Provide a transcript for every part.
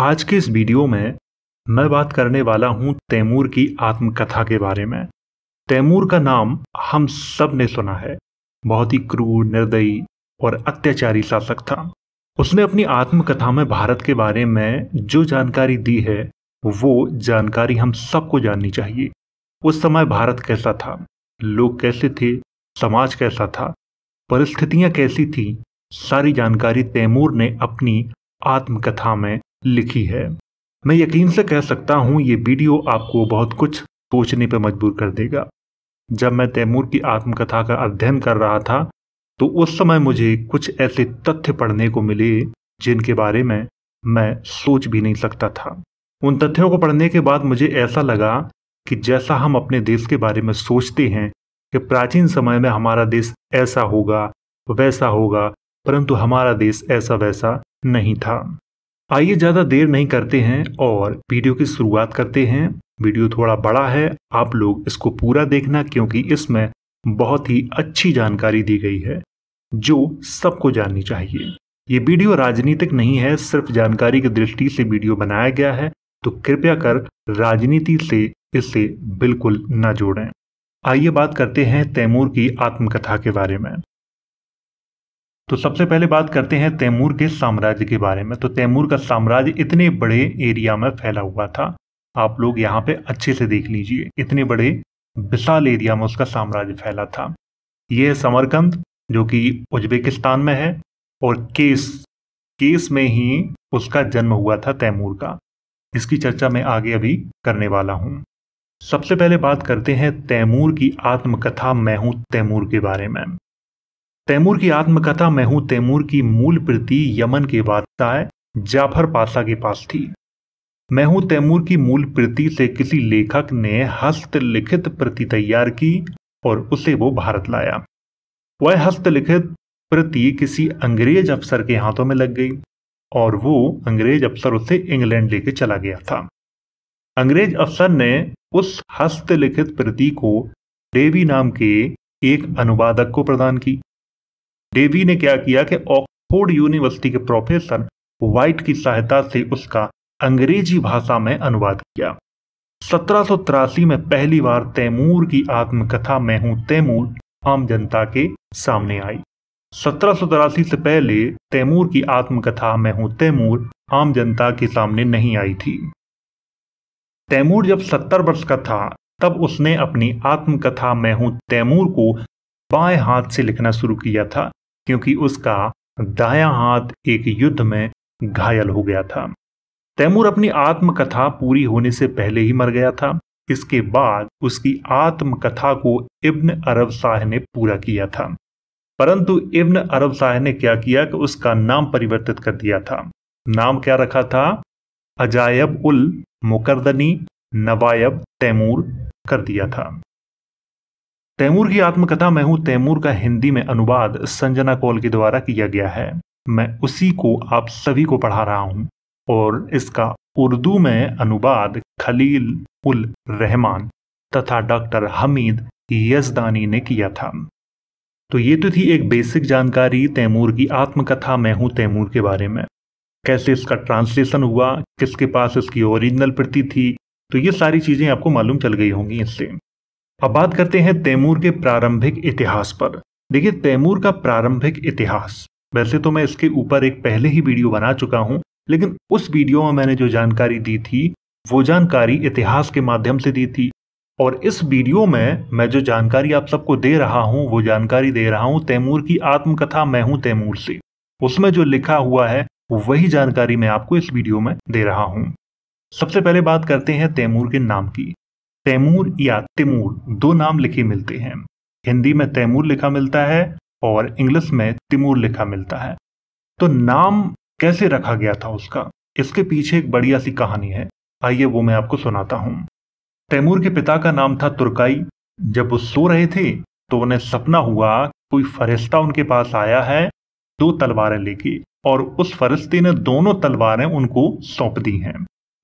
आज के इस वीडियो में मैं बात करने वाला हूँ तैमूर की आत्मकथा के बारे में तैमूर का नाम हम सब ने सुना है बहुत ही क्रूर निर्दयी और अत्याचारी शासक था उसने अपनी आत्मकथा में भारत के बारे में जो जानकारी दी है वो जानकारी हम सबको जाननी चाहिए उस समय भारत कैसा था लोग कैसे थे समाज कैसा था परिस्थितियाँ कैसी थी सारी जानकारी तैमूर ने अपनी आत्मकथा में लिखी है मैं यकीन से कह सकता हूँ ये वीडियो आपको बहुत कुछ सोचने पर मजबूर कर देगा जब मैं तैमूर की आत्मकथा का अध्ययन कर रहा था तो उस समय मुझे कुछ ऐसे तथ्य पढ़ने को मिले जिनके बारे में मैं सोच भी नहीं सकता था उन तथ्यों को पढ़ने के बाद मुझे ऐसा लगा कि जैसा हम अपने देश के बारे में सोचते हैं कि प्राचीन समय में हमारा देश ऐसा होगा वैसा होगा परंतु हमारा देश ऐसा वैसा नहीं था आइए ज़्यादा देर नहीं करते हैं और वीडियो की शुरुआत करते हैं वीडियो थोड़ा बड़ा है आप लोग इसको पूरा देखना क्योंकि इसमें बहुत ही अच्छी जानकारी दी गई है जो सबको जाननी चाहिए ये वीडियो राजनीतिक नहीं है सिर्फ जानकारी की दृष्टि से वीडियो बनाया गया है तो कृपया कर राजनीति से इसे बिल्कुल न जोड़ें आइए बात करते हैं तैमूर की आत्मकथा के बारे में तो सबसे पहले बात करते हैं तैमूर के साम्राज्य के बारे में तो तैमूर का साम्राज्य इतने बड़े एरिया में फैला हुआ था आप लोग यहाँ पे अच्छे से देख लीजिए इतने बड़े विशाल एरिया में उसका साम्राज्य फैला था यह समरकंद जो कि उज्बेकिस्तान में है और केस केस में ही उसका जन्म हुआ था तैमूर का इसकी चर्चा मैं आगे अभी करने वाला हूँ सबसे पहले बात करते हैं तैमूर की आत्मकथा मैं हूँ तैमूर के बारे में तैमूर की आत्मकथा मेहू तैमूर की मूल प्रति यमन के बादशाह जाफर पाशा के पास थी मैहू तैमूर की मूल प्रति से किसी लेखक ने हस्तलिखित प्रति तैयार की और उसे वो भारत लाया वह हस्तलिखित प्रति किसी अंग्रेज अफसर के हाथों में लग गई और वो अंग्रेज अफसर उसे इंग्लैंड लेके चला गया था अंग्रेज अफसर ने उस हस्तलिखित प्रति को डेवी नाम के एक अनुवादक को प्रदान की डेवी ने क्या किया कि ऑक्सफोर्ड यूनिवर्सिटी के प्रोफेसर व्हाइट की सहायता से उसका अंग्रेजी भाषा में अनुवाद किया सत्रह में पहली बार तैमूर की आत्मकथा मैं हूं तैमूर आम जनता के सामने आई सत्रह से पहले तैमूर की आत्मकथा मैं हूं तैमूर आम जनता के सामने नहीं आई थी तैमूर जब सत्तर वर्ष का था तब उसने अपनी आत्मकथा मैं हूं तैमूर को बाएं हाथ से लिखना शुरू किया था क्योंकि उसका दाया हाथ एक युद्ध में घायल हो गया था तैमूर अपनी आत्मकथा पूरी होने से पहले ही मर गया था इसके बाद उसकी आत्मकथा को इब्न अरब शाह ने पूरा किया था परंतु इब्न अरब शाह ने क्या किया कि उसका नाम परिवर्तित कर दिया था नाम क्या रखा था अजायब उल मुकरदनी नवायब तैमूर कर दिया था तैमूर की आत्मकथा मैं हूं तैमूर का हिंदी में अनुवाद संजना कौल के द्वारा किया गया है मैं उसी को आप सभी को पढ़ा रहा हूं और इसका उर्दू में अनुवाद खलील उल रहमान तथा डॉक्टर हमीद यजदानी ने किया था तो ये तो थी एक बेसिक जानकारी तैमूर की आत्मकथा मैं हूं तैमूर के बारे में कैसे इसका ट्रांसलेशन हुआ किसके पास इसकी ओरिजिनल प्रति थी तो ये सारी चीज़ें आपको मालूम चल गई होंगी इससे अब बात करते हैं तैमूर के प्रारंभिक इतिहास पर देखिए तैमूर का प्रारंभिक इतिहास वैसे तो मैं इसके ऊपर एक पहले ही वीडियो बना चुका हूं लेकिन उस वीडियो में मैंने जो जानकारी दी थी वो जानकारी इतिहास के माध्यम से दी थी और इस वीडियो में मैं जो जानकारी आप सबको दे रहा हूं वो जानकारी दे रहा हूं तैमूर की आत्मकथा मैं हूं तैमूर से उसमें जो लिखा हुआ है वही जानकारी मैं आपको इस वीडियो में दे रहा हूँ सबसे पहले बात करते हैं तैमूर के नाम की तैमूर या तिमूर दो नाम लिखे मिलते हैं हिंदी में तैमूर लिखा मिलता है और इंग्लिश में तिमूर लिखा मिलता है तो नाम कैसे रखा गया था उसका इसके पीछे एक बढ़िया सी कहानी है आइए वो मैं आपको सुनाता हूँ तैमूर के पिता का नाम था तुर्काई जब वो सो रहे थे तो उन्हें सपना हुआ कोई फरिश्ता उनके पास आया है दो तलवारें लेके और उस फरिश्ते ने दोनों तलवारें उनको सौंप दी हैं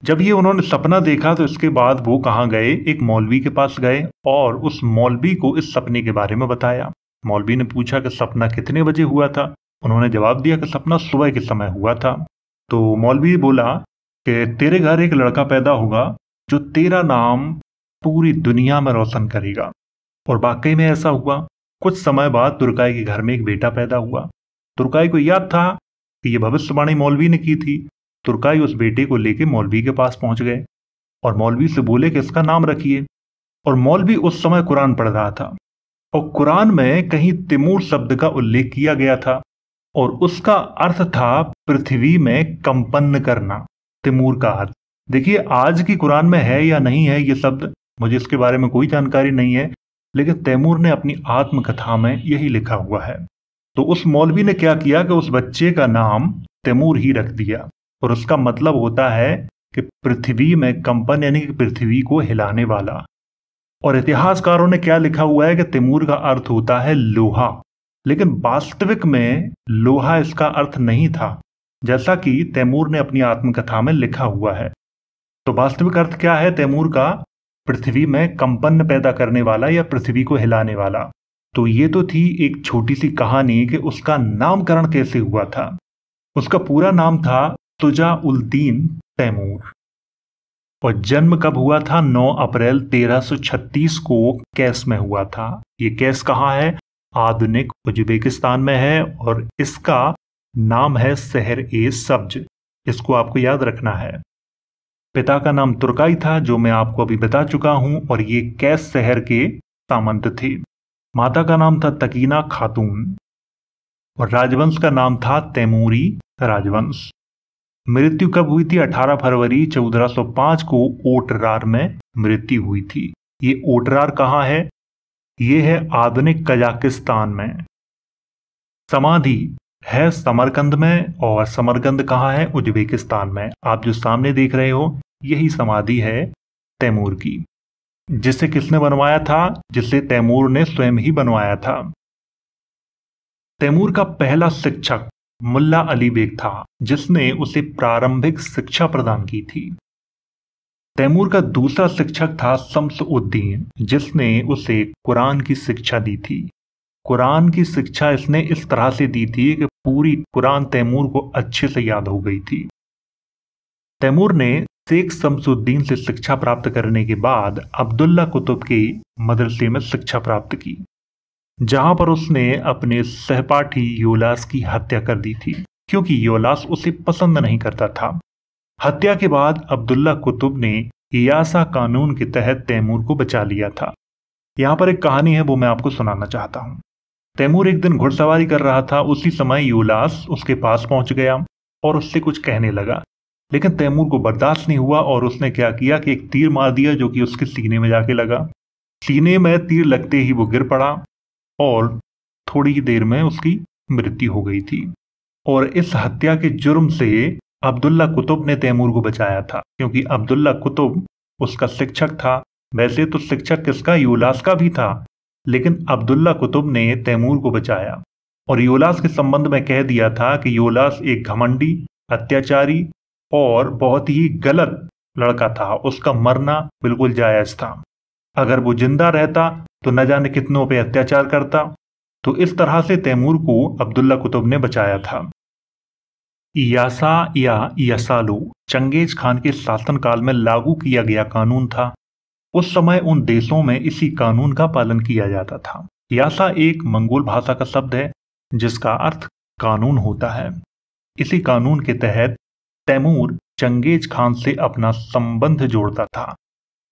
जब ये उन्होंने सपना देखा तो इसके बाद वो कहाँ गए एक मौलवी के पास गए और उस मौलवी को इस सपने के बारे में बताया मौलवी ने पूछा कि सपना कितने बजे हुआ था उन्होंने जवाब दिया कि सपना सुबह के समय हुआ था तो मौलवी बोला कि तेरे घर एक लड़का पैदा होगा जो तेरा नाम पूरी दुनिया में रोशन करेगा और वाकई में ऐसा हुआ कुछ समय बाद तुर्काई के घर में एक बेटा पैदा हुआ तुर्काई को याद था कि यह भविष्यवाणी मौलवी ने की थी तुर्काई उस बेटे को लेके मौलवी के पास पहुंच गए और मौलवी से बोले कि इसका नाम रखिए और मौलवी उस समय कुरान पढ़ रहा था और कुरान में कहीं तिमूर शब्द का उल्लेख किया गया था और उसका अर्थ था पृथ्वी में कंपन्न करना तिमूर का अर्थ देखिए आज की कुरान में है या नहीं है ये शब्द मुझे इसके बारे में कोई जानकारी नहीं है लेकिन तैमूर ने अपनी आत्मकथा में यही लिखा हुआ है तो उस मौलवी ने क्या किया कि उस बच्चे का नाम तैमूर ही रख दिया और उसका मतलब होता है कि पृथ्वी में कंपन यानी कि पृथ्वी को हिलाने वाला और इतिहासकारों ने क्या लिखा हुआ है कि तिमूर का अर्थ होता है लोहा लेकिन वास्तविक में लोहा इसका अर्थ नहीं था जैसा कि तैमूर ने अपनी आत्मकथा में लिखा हुआ है तो वास्तविक अर्थ क्या है तैमूर का पृथ्वी में कंपन पैदा करने वाला या पृथ्वी को हिलाने वाला तो ये तो थी एक छोटी सी कहानी कि उसका नामकरण कैसे हुआ था उसका पूरा नाम था तुजा उल दीन तैमूर और जन्म कब हुआ था 9 अप्रैल 1336 को कैस में हुआ था ये कैस कहाँ है आधुनिक उज्बेकिस्तान में है और इसका नाम है शहर ए सब्ज इसको आपको याद रखना है पिता का नाम तुर्काई था जो मैं आपको अभी बता चुका हूं और ये कैस शहर के सामंत थे माता का नाम था तकीना खातून और राजवंश का नाम था तैमूरी राजवंश मृत्यु कब हुई थी 18 फरवरी 1405 को ओटरार में मृत्यु हुई थी ये ओटरार कहाँ है ये है आधुनिक कजाकिस्तान में समाधि है समरकंद में और समरकंद कहाँ है उज्बेकिस्तान में आप जो सामने देख रहे हो यही समाधि है तैमूर की जिसे किसने बनवाया था जिसे तैमूर ने स्वयं ही बनवाया था तैमूर का पहला शिक्षक मुल्ला अली बेग था जिसने उसे प्रारंभिक शिक्षा प्रदान की थी तैमूर का दूसरा शिक्षक था शम्स उद्दीन जिसने उसे कुरान की शिक्षा दी थी कुरान की शिक्षा इसने इस तरह से दी थी कि पूरी कुरान तैमूर को अच्छे से याद हो गई थी तैमूर ने शेख शमसुद्दीन से शिक्षा प्राप्त करने के बाद अब्दुल्ला कुतुब के मदरसे में शिक्षा प्राप्त की जहां पर उसने अपने सहपाठी योलास की हत्या कर दी थी क्योंकि योलास उसे पसंद नहीं करता था हत्या के बाद अब्दुल्ला कुतुब ने यासा कानून के तहत तैमूर को बचा लिया था यहां पर एक कहानी है वो मैं आपको सुनाना चाहता हूँ तैमूर एक दिन घुड़सवारी कर रहा था उसी समय योलास उसके पास पहुंच गया और उससे कुछ कहने लगा लेकिन तैमूर को बर्दाश्त नहीं हुआ और उसने क्या किया कि एक तीर मार दिया जो कि उसके सीने में जाके लगा सीने में तीर लगते ही वो गिर पड़ा और थोड़ी ही देर में उसकी मृत्यु हो गई थी और इस हत्या के जुर्म से अब्दुल्ला कुतुब ने तैमूर को बचाया था क्योंकि अब्दुल्ला कुतुब उसका शिक्षक था वैसे तो शिक्षक किसका यूलास का भी था लेकिन अब्दुल्ला कुतुब ने तैमूर को बचाया और योलास के संबंध में कह दिया था कि योलास एक घमंडी अत्याचारी और बहुत ही गलत लड़का था उसका मरना बिल्कुल जायज था अगर वो जिंदा रहता तो न जाने कितनों पर अत्याचार करता तो इस तरह से तैमूर को अब्दुल्ला कुतुब ने बचाया था यासा या यसालो चंगेज खान के शासनकाल में लागू किया गया कानून था उस समय उन देशों में इसी कानून का पालन किया जाता था यासा एक मंगोल भाषा का शब्द है जिसका अर्थ कानून होता है इसी कानून के तहत तैमूर चंगेज खान से अपना संबंध जोड़ता था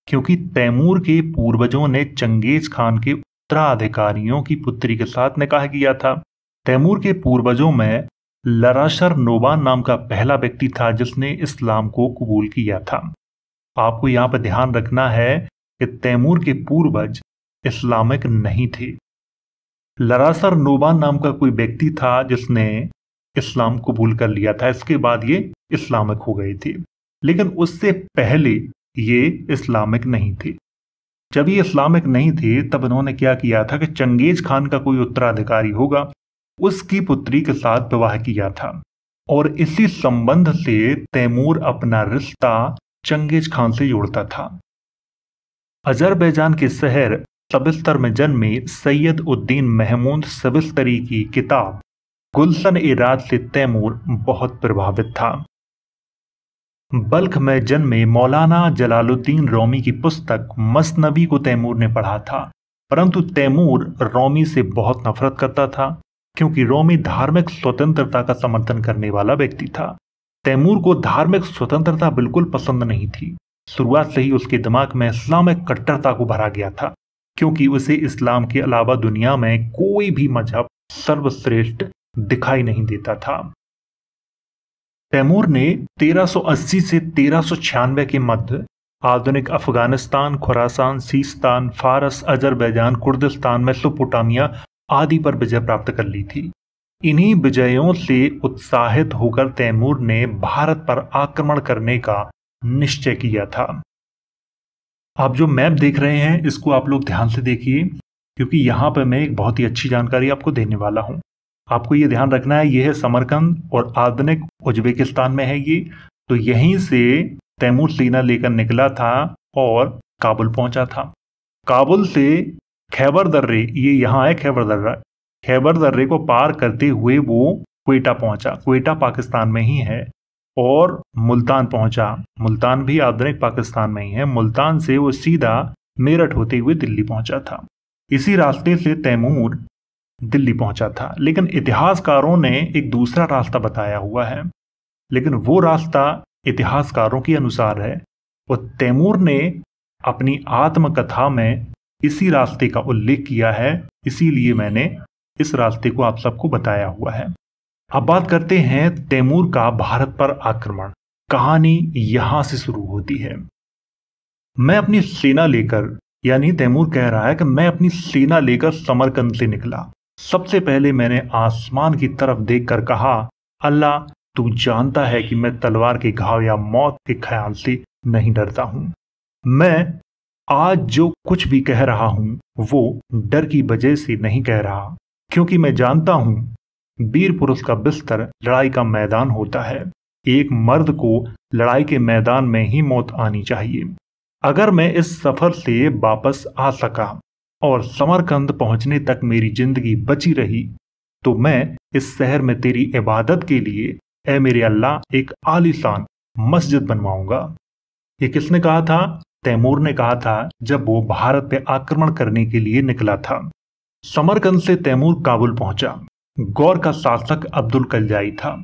क्योंकि तैमूर के पूर्वजों ने चंगेज खान के उत्तराधिकारियों की पुत्री के साथ निकाह किया था तैमूर के पूर्वजों में लराशर नोबा नाम का पहला व्यक्ति था जिसने इस्लाम को कबूल किया था आपको यहाँ पर ध्यान रखना है कि तैमूर के पूर्वज इस्लामिक नहीं थे लरासर नोबा नाम का कोई व्यक्ति था जिसने इस्लाम कबूल कर लिया था इसके बाद ये इस्लामिक हो गए थे लेकिन उससे पहले ये इस्लामिक नहीं थे जब ये इस्लामिक नहीं थे तब इन्होंने क्या किया था कि चंगेज खान का कोई उत्तराधिकारी होगा उसकी पुत्री के साथ विवाह किया था और इसी संबंध से तैमूर अपना रिश्ता चंगेज खान से जोड़ता था अजरबैजान के शहर सबिस्तर में जन्मे सैयद उद्दीन महमूद सबिस्तरी की किताब गुलशन ए राज से तैमूर बहुत प्रभावित था बल्ख में जन्मे मौलाना जलालुद्दीन रोमी की पुस्तक मसनबी को तैमूर ने पढ़ा था परंतु तैमूर रोमी से बहुत नफरत करता था क्योंकि रोमी धार्मिक स्वतंत्रता का समर्थन करने वाला व्यक्ति था तैमूर को धार्मिक स्वतंत्रता बिल्कुल पसंद नहीं थी शुरुआत से ही उसके दिमाग में इस्लामिक कट्टरता को भरा गया था क्योंकि उसे इस्लाम के अलावा दुनिया में कोई भी मजहब सर्वश्रेष्ठ दिखाई नहीं देता था तैमूर ने 1380 से तेरह के मध्य आधुनिक अफगानिस्तान खुरासान सीस्तान फारस अजरबैजान कुर्दिस्तान मेसोपोटामिया आदि पर विजय प्राप्त कर ली थी इन्हीं विजयों से उत्साहित होकर तैमूर ने भारत पर आक्रमण करने का निश्चय किया था आप जो मैप देख रहे हैं इसको आप लोग ध्यान से देखिए क्योंकि यहाँ पर मैं एक बहुत ही अच्छी जानकारी आपको देने वाला हूँ आपको ये ध्यान रखना है ये है समरकंद और आधुनिक उज्बेकिस्तान में है ये तो यहीं से तैमूर सीना लेकर निकला था और काबुल पहुंचा था काबुल से खैबर दर्रे ये यहाँ है खैबर दर्रा खैबर दर्रे को पार करते हुए वो कोयटा पहुंचा कोयटा पाकिस्तान में ही है और मुल्तान पहुंचा मुल्तान भी आधुनिक पाकिस्तान में ही है मुल्तान से वो सीधा मेरठ होते हुए दिल्ली पहुंचा था इसी रास्ते से तैमूर दिल्ली पहुंचा था लेकिन इतिहासकारों ने एक दूसरा रास्ता बताया हुआ है लेकिन वो रास्ता इतिहासकारों के अनुसार है और तैमूर ने अपनी आत्मकथा में इसी रास्ते का उल्लेख किया है इसीलिए मैंने इस रास्ते को आप सबको बताया हुआ है अब बात करते हैं तैमूर का भारत पर आक्रमण कहानी यहां से शुरू होती है मैं अपनी सेना लेकर यानी तैमूर कह रहा है कि मैं अपनी सेना लेकर समरकंद से निकला सबसे पहले मैंने आसमान की तरफ देखकर कहा अल्लाह तू जानता है कि मैं तलवार के घाव या मौत के ख्याल से नहीं डरता हूं मैं आज जो कुछ भी कह रहा हूं वो डर की वजह से नहीं कह रहा क्योंकि मैं जानता हूं वीर पुरुष का बिस्तर लड़ाई का मैदान होता है एक मर्द को लड़ाई के मैदान में ही मौत आनी चाहिए अगर मैं इस सफर से वापस आ सका और समरकंद पहुंचने तक मेरी जिंदगी बची रही तो मैं इस शहर में तेरी इबादत के लिए ए मेरे अल्लाह एक आलीशान मस्जिद बनवाऊंगा ये किसने कहा था तैमूर ने कहा था जब वो भारत पे आक्रमण करने के लिए निकला था समरकंद से तैमूर काबुल पहुंचा गौर का शासक अब्दुल कलजाई था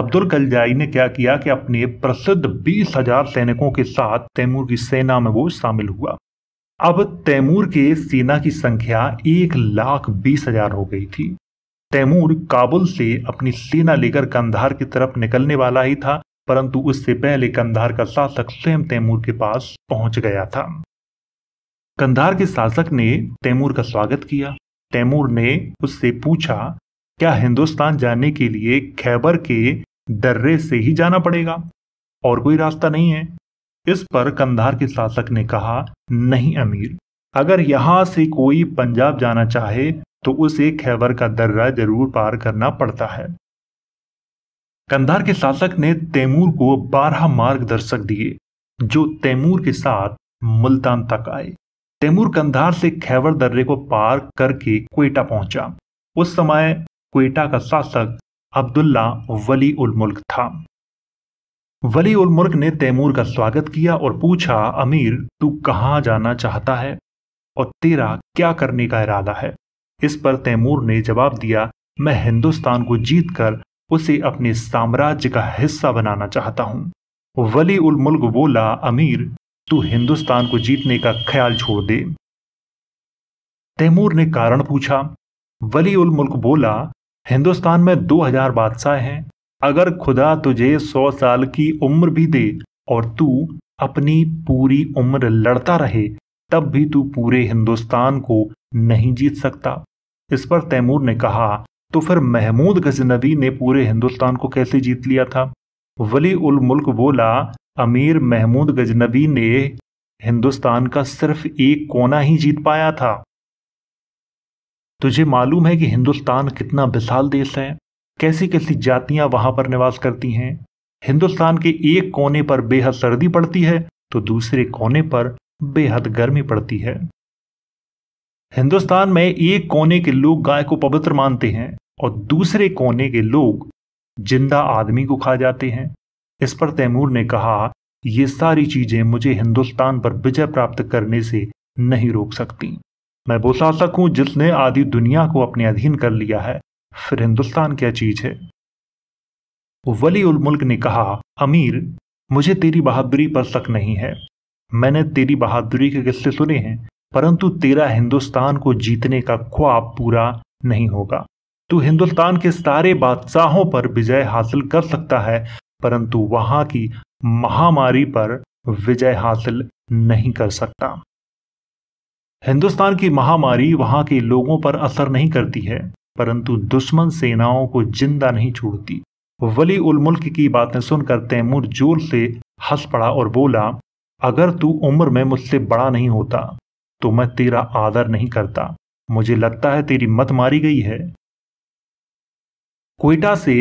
अब्दुल कलजाई ने क्या किया कि अपने प्रसिद्ध बीस हजार सैनिकों के साथ तैमूर की सेना में वो शामिल हुआ अब तैमूर के सेना की संख्या एक लाख बीस हजार हो गई थी तैमूर काबुल से अपनी सेना लेकर कंधार की तरफ निकलने वाला ही था परंतु उससे पहले कंधार का शासक स्वयं तैमूर के पास पहुंच गया था कंधार के शासक ने तैमूर का स्वागत किया तैमूर ने उससे पूछा क्या हिंदुस्तान जाने के लिए खैबर के दर्रे से ही जाना पड़ेगा और कोई रास्ता नहीं है इस पर कंधार के शासक ने कहा नहीं अमीर अगर यहाँ से कोई पंजाब जाना चाहे तो उसे खैबर का दर्रा जरूर पार करना पड़ता है कंधार के शासक ने तैमूर को बारह मार्गदर्शक दिए जो तैमूर के साथ मुल्तान तक आए तैमूर कंधार से खैबर दर्रे को पार करके क्वेटा पहुंचा उस समय क्वेटा का शासक अब्दुल्ला वली उल मुल्क था वली उल मुल्क ने तैमूर का स्वागत किया और पूछा अमीर तू कहाँ जाना चाहता है और तेरा क्या करने का इरादा है इस पर तैमूर ने जवाब दिया मैं हिंदुस्तान को जीत कर उसे अपने साम्राज्य का हिस्सा बनाना चाहता हूँ वली उल मुल्क बोला अमीर तू हिंदुस्तान को जीतने का ख्याल छोड़ दे तैमूर ने कारण पूछा वली उल मुल्क बोला हिंदुस्तान में 2000 बादशाह हैं अगर खुदा तुझे सौ साल की उम्र भी दे और तू अपनी पूरी उम्र लड़ता रहे तब भी तू पूरे हिंदुस्तान को नहीं जीत सकता इस पर तैमूर ने कहा तो फिर महमूद गजनवी ने पूरे हिंदुस्तान को कैसे जीत लिया था वली उल मुल्क बोला अमीर महमूद गजनवी ने हिंदुस्तान का सिर्फ एक कोना ही जीत पाया था तुझे मालूम है कि हिंदुस्तान कितना विशाल देश है कैसी कैसी जातियां वहां पर निवास करती हैं हिंदुस्तान के एक कोने पर बेहद सर्दी पड़ती है तो दूसरे कोने पर बेहद गर्मी पड़ती है हिंदुस्तान में एक कोने के लोग गाय को पवित्र मानते हैं और दूसरे कोने के लोग जिंदा आदमी को खा जाते हैं इस पर तैमूर ने कहा ये सारी चीजें मुझे हिंदुस्तान पर विजय प्राप्त करने से नहीं रोक सकती मैं वो शासक हूं जिसने आधी दुनिया को अपने अधीन कर लिया है फिर हिंदुस्तान क्या चीज है वली उल मुल्क ने कहा अमीर मुझे तेरी बहादुरी पर शक नहीं है मैंने तेरी बहादुरी के किस्से सुने हैं परंतु तेरा हिंदुस्तान को जीतने का ख्वाब पूरा नहीं होगा तू हिंदुस्तान के सारे बादशाहों पर विजय हासिल कर सकता है परंतु वहां की महामारी पर विजय हासिल नहीं कर सकता हिंदुस्तान की महामारी वहां के लोगों पर असर नहीं करती है परंतु दुश्मन सेनाओं को जिंदा नहीं छोड़ती वली उल मुल्क की बातें सुनकर तैमूर जोर से हंस पड़ा और बोला अगर तू उम्र में मुझसे बड़ा नहीं होता तो मैं तेरा आदर नहीं करता मुझे लगता है तेरी मत मारी गई है कोयटा से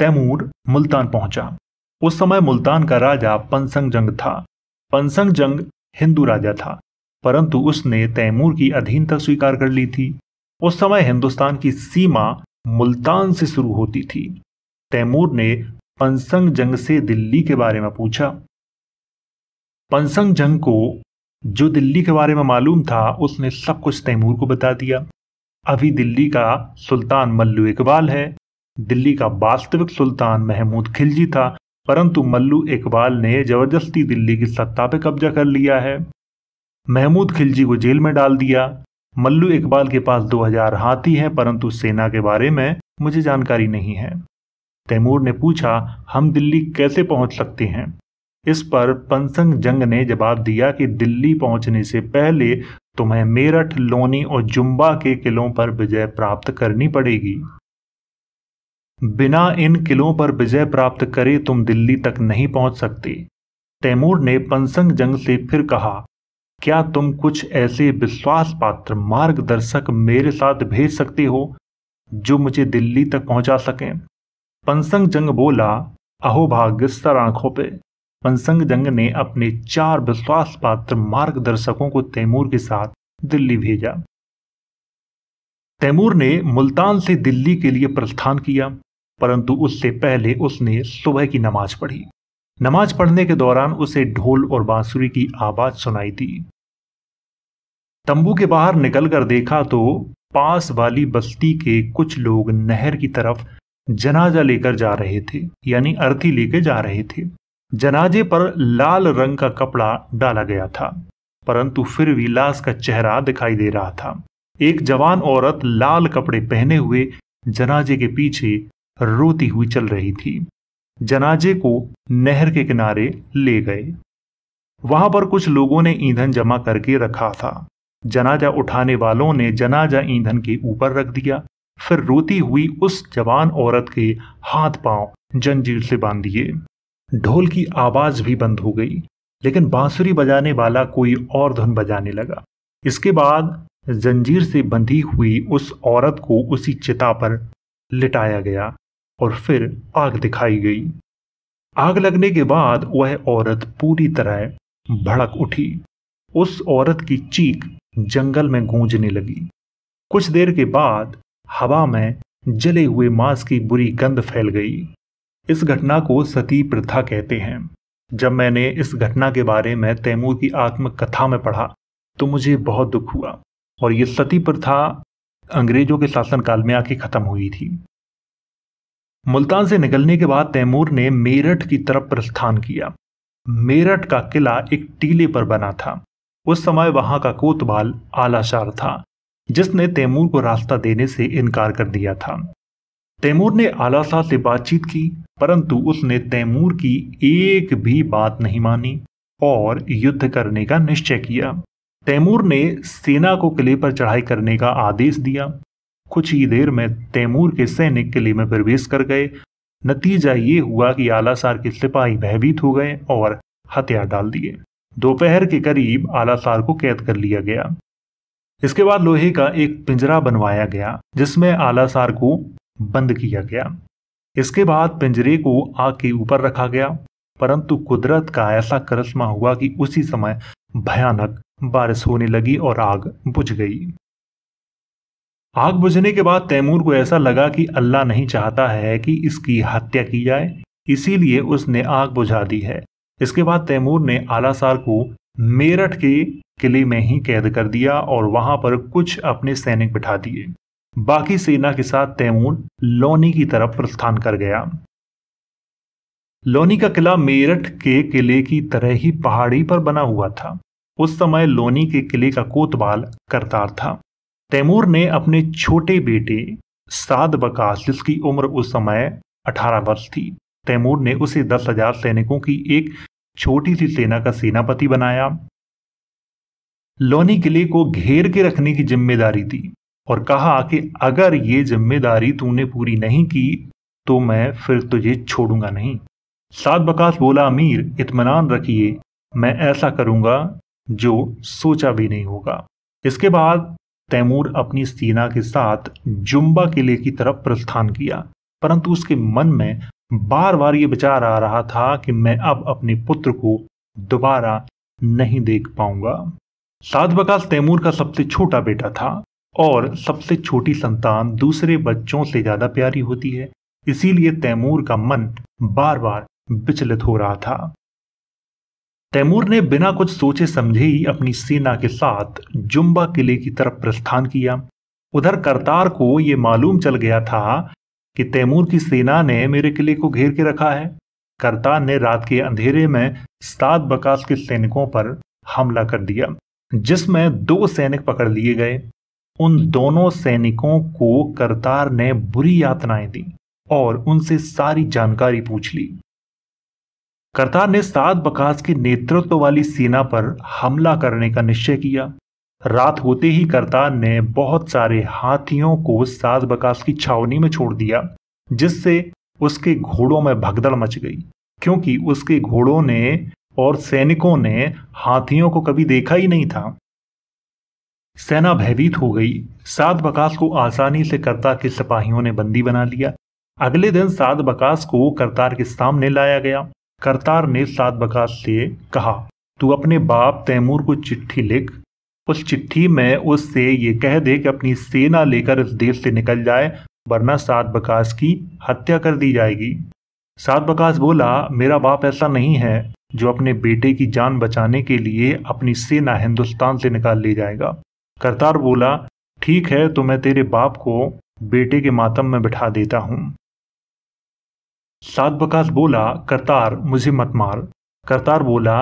तैमूर मुल्तान पहुंचा उस समय मुल्तान का राजा पनसंग जंग था पनसंग जंग हिंदू राजा था परंतु उसने तैमूर की अधीनता स्वीकार कर ली थी उस समय हिंदुस्तान की सीमा मुल्तान से शुरू होती थी तैमूर ने पंसंग जंग से दिल्ली के बारे में पूछा पंसंग जंग को जो दिल्ली के बारे में मालूम था उसने सब कुछ तैमूर को बता दिया अभी दिल्ली का सुल्तान मल्लू इकबाल है दिल्ली का वास्तविक सुल्तान महमूद खिलजी था परंतु मल्लू इकबाल ने जबरदस्ती दिल्ली की सत्ता पर कब्जा कर लिया है महमूद खिलजी को जेल में डाल दिया मल्लू इकबाल के पास 2000 हाथी हैं परंतु सेना के बारे में मुझे जानकारी नहीं है तैमूर ने पूछा हम दिल्ली कैसे पहुंच सकते हैं इस पर पनसंग जंग ने जवाब दिया कि दिल्ली पहुंचने से पहले तुम्हें मेरठ लोनी और जुम्बा के किलों पर विजय प्राप्त करनी पड़ेगी बिना इन किलों पर विजय प्राप्त करे तुम दिल्ली तक नहीं पहुंच सकते तैमूर ने पनसंग जंग से फिर कहा क्या तुम कुछ ऐसे विश्वास पात्र मार्गदर्शक मेरे साथ भेज सकते हो जो मुझे दिल्ली तक पहुंचा सकें पंसंग जंग बोला अहोभाग्य सर आंखों पे पंसंग जंग ने अपने चार विश्वास पात्र मार्गदर्शकों को तैमूर के साथ दिल्ली भेजा तैमूर ने मुल्तान से दिल्ली के लिए प्रस्थान किया परंतु उससे पहले उसने सुबह की नमाज पढ़ी नमाज पढ़ने के दौरान उसे ढोल और बांसुरी की आवाज सुनाई दी तंबू के बाहर निकलकर देखा तो पास वाली बस्ती के कुछ लोग नहर की तरफ जनाजा लेकर जा रहे थे यानी अर्थी लेकर जा रहे थे जनाजे पर लाल रंग का कपड़ा डाला गया था परंतु फिर भी लाश का चेहरा दिखाई दे रहा था एक जवान औरत लाल कपड़े पहने हुए जनाजे के पीछे रोती हुई चल रही थी जनाजे को नहर के किनारे ले गए वहां पर कुछ लोगों ने ईंधन जमा करके रखा था जनाजा उठाने वालों ने जनाजा ईंधन के ऊपर रख दिया फिर रोती हुई उस जवान औरत के हाथ पांव जंजीर से बांध दिए ढोल की आवाज भी बंद हो गई लेकिन बांसुरी बजाने वाला कोई और धुन बजाने लगा इसके बाद जंजीर से बंधी हुई उस औरत को उसी चिता पर लिटाया गया और फिर आग दिखाई गई आग लगने के बाद वह औरत पूरी तरह भड़क उठी उस औरत की चीख जंगल में गूंजने लगी कुछ देर के बाद हवा में जले हुए मांस की बुरी गंध फैल गई इस घटना को सती प्रथा कहते हैं जब मैंने इस घटना के बारे में तैमूर की आत्मकथा में पढ़ा तो मुझे बहुत दुख हुआ और ये सती प्रथा अंग्रेजों के शासनकाल में आके ख़त्म हुई थी मुल्तान से निकलने के बाद तैमूर ने मेरठ की तरफ प्रस्थान किया मेरठ का किला एक टीले पर बना था उस समय वहां का कोतवाल आलाशार था जिसने तैमूर को रास्ता देने से इनकार कर दिया था तैमूर ने आलाशाह से बातचीत की परंतु उसने तैमूर की एक भी बात नहीं मानी और युद्ध करने का निश्चय किया तैमूर ने सेना को किले पर चढ़ाई करने का आदेश दिया कुछ ही देर में तैमूर के सैनिक किले में प्रवेश कर गए नतीजा ये हुआ कि आलासार के सिपाही भयभीत हो गए और हथियार डाल दिए दोपहर के करीब आलासार को कैद कर लिया गया इसके बाद लोहे का एक पिंजरा बनवाया गया जिसमें आलासार को बंद किया गया इसके बाद पिंजरे को आग के ऊपर रखा गया परंतु कुदरत का ऐसा करस्मा हुआ कि उसी समय भयानक बारिश होने लगी और आग बुझ गई आग बुझने के बाद तैमूर को ऐसा लगा कि अल्लाह नहीं चाहता है कि इसकी हत्या की जाए इसीलिए उसने आग बुझा दी है इसके बाद तैमूर ने आलासार को मेरठ के किले में ही कैद कर दिया और वहां पर कुछ अपने सैनिक बिठा दिए बाकी सेना के साथ तैमूर लोनी की तरफ प्रस्थान कर गया लोनी का किला मेरठ के किले की तरह ही पहाड़ी पर बना हुआ था उस समय लोनी के किले का कोतवाल करतार था तैमूर ने अपने छोटे बेटे साद बकास जिसकी उम्र उस समय 18 वर्ष थी तैमूर ने उसे दस हजार सैनिकों की एक छोटी सी सेना का सेनापति बनाया लोनी किले को घेर के रखने की जिम्मेदारी दी और कहा कि अगर ये जिम्मेदारी तूने पूरी नहीं की तो मैं फिर तुझे छोड़ूंगा नहीं साद बकास बोला अमीर इतमान रखिए मैं ऐसा करूंगा जो सोचा भी नहीं होगा इसके बाद तैमूर अपनी सेना के साथ जुम्बा किले की तरफ प्रस्थान किया परंतु उसके मन में बार बार ये विचार आ रहा था कि मैं अब अपने पुत्र को दोबारा नहीं देख पाऊंगा साध बकास तैमूर का सबसे छोटा बेटा था और सबसे छोटी संतान दूसरे बच्चों से ज्यादा प्यारी होती है इसीलिए तैमूर का मन बार बार विचलित हो रहा था तैमूर ने बिना कुछ सोचे समझे ही अपनी सेना के साथ जुम्बा किले की तरफ प्रस्थान किया उधर करतार को ये मालूम चल गया था कि तैमूर की सेना ने मेरे किले को घेर के रखा है करतार ने रात के अंधेरे में सात बकास के सैनिकों पर हमला कर दिया जिसमें दो सैनिक पकड़ लिए गए उन दोनों सैनिकों को करतार ने बुरी यातनाएं दी और उनसे सारी जानकारी पूछ ली करतार ने सात बकास के नेतृत्व वाली सेना पर हमला करने का निश्चय किया रात होते ही करतार ने बहुत सारे हाथियों को सात बकास की छावनी में छोड़ दिया जिससे उसके घोड़ों में भगदड़ मच गई क्योंकि उसके घोड़ों ने और सैनिकों ने हाथियों को कभी देखा ही नहीं था सेना भयभीत हो गई सात बकास को आसानी से करतार के सिपाहियों ने बंदी बना लिया अगले दिन सात बकास को करतार के सामने लाया गया करतार ने सात बकास से कहा तू अपने बाप तैमूर को चिट्ठी लिख उस चिट्ठी में उससे ये कह दे कि अपनी सेना लेकर इस देश से निकल जाए वरना सात बकास की हत्या कर दी जाएगी सात बकास बोला मेरा बाप ऐसा नहीं है जो अपने बेटे की जान बचाने के लिए अपनी सेना हिंदुस्तान से निकाल ले जाएगा करतार बोला ठीक है तो मैं तेरे बाप को बेटे के मातम में बिठा देता हूँ सात बकास बोला करतार मुझे मत मार करतार बोला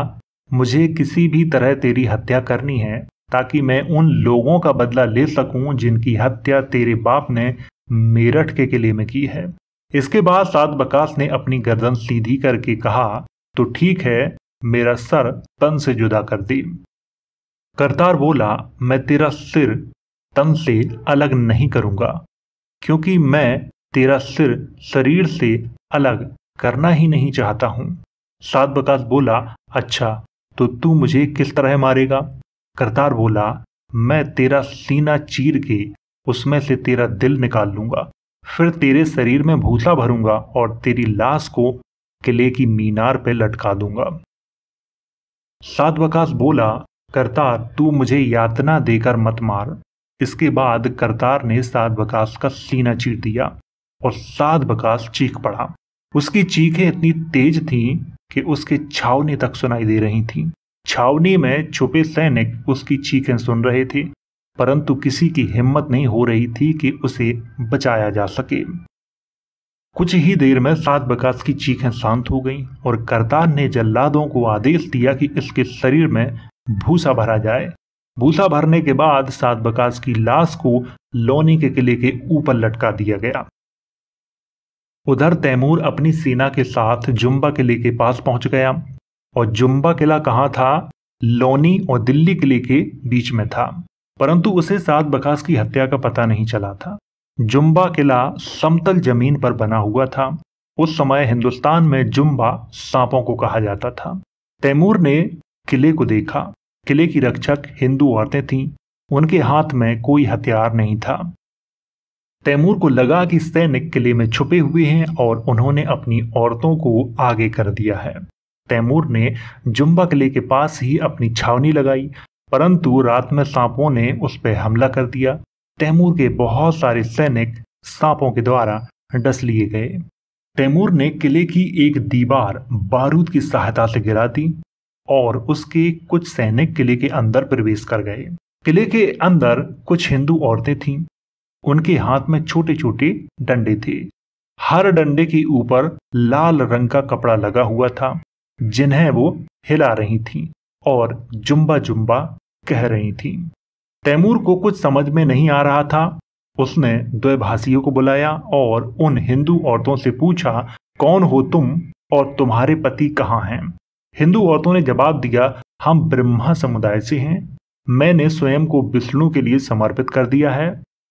मुझे किसी भी तरह तेरी हत्या करनी है ताकि मैं उन लोगों का बदला ले सकूं जिनकी हत्या तेरे बाप ने मेरठ के किले में की है इसके बाद सात बकास ने अपनी गर्दन सीधी करके कहा तो ठीक है मेरा सर तन से जुदा कर दे करतार बोला मैं तेरा सिर तन से अलग नहीं करूंगा क्योंकि मैं तेरा सिर शरीर से अलग करना ही नहीं चाहता हूं सात बकास बोला अच्छा तो तू मुझे किस तरह मारेगा करतार बोला मैं तेरा सीना चीर के उसमें से तेरा दिल निकाल लूंगा फिर तेरे शरीर में भूसा भरूंगा और तेरी लाश को किले की मीनार पर लटका दूंगा सात बकास बोला करतार तू मुझे यातना देकर मत मार इसके बाद करतार ने सात बकास का सीना चीर दिया और सात बकास चीख पड़ा उसकी चीखें इतनी तेज थीं कि उसके छावनी तक सुनाई दे रही थीं। छावनी में छुपे सैनिक उसकी चीखें सुन रहे थे परंतु किसी की हिम्मत नहीं हो रही थी कि उसे बचाया जा सके कुछ ही देर में सात बकास की चीखें शांत हो गईं और करतार ने जल्लादों को आदेश दिया कि इसके शरीर में भूसा भरा जाए भूसा भरने के बाद सात बकास की लाश को लोनी के किले के ऊपर लटका दिया गया उधर तैमूर अपनी सेना के साथ जुम्बा किले के पास पहुंच गया और जुम्बा किला कहाँ था लोनी और दिल्ली किले के बीच में था परंतु उसे सात बकास की हत्या का पता नहीं चला था जुम्बा किला समतल जमीन पर बना हुआ था उस समय हिंदुस्तान में जुम्बा सांपों को कहा जाता था तैमूर ने किले को देखा किले की रक्षक हिंदू औरतें थीं उनके हाथ में कोई हथियार नहीं था तैमूर को लगा कि सैनिक किले में छुपे हुए हैं और उन्होंने अपनी औरतों को आगे कर दिया है तैमूर ने जुम्बा किले के पास ही अपनी छावनी लगाई परंतु रात में सांपों ने उस पर हमला कर दिया तैमूर के बहुत सारे सैनिक सांपों के द्वारा डस लिए गए तैमूर ने किले की एक दीवार बारूद की सहायता से गिरा दी और उसके कुछ सैनिक किले के अंदर प्रवेश कर गए किले के अंदर कुछ हिंदू औरतें थीं उनके हाथ में छोटे छोटे डंडे थे हर डंडे के ऊपर लाल रंग का कपड़ा लगा हुआ था जिन्हें वो हिला रही थी और जुम्बा जुम्बा कह रही थी तैमूर को कुछ समझ में नहीं आ रहा था उसने द्वैभाषियों को बुलाया और उन हिंदू औरतों से पूछा कौन हो तुम और तुम्हारे पति कहाँ हैं हिंदू औरतों ने जवाब दिया हम ब्रह्मा समुदाय से हैं मैंने स्वयं को विष्णु के लिए समर्पित कर दिया है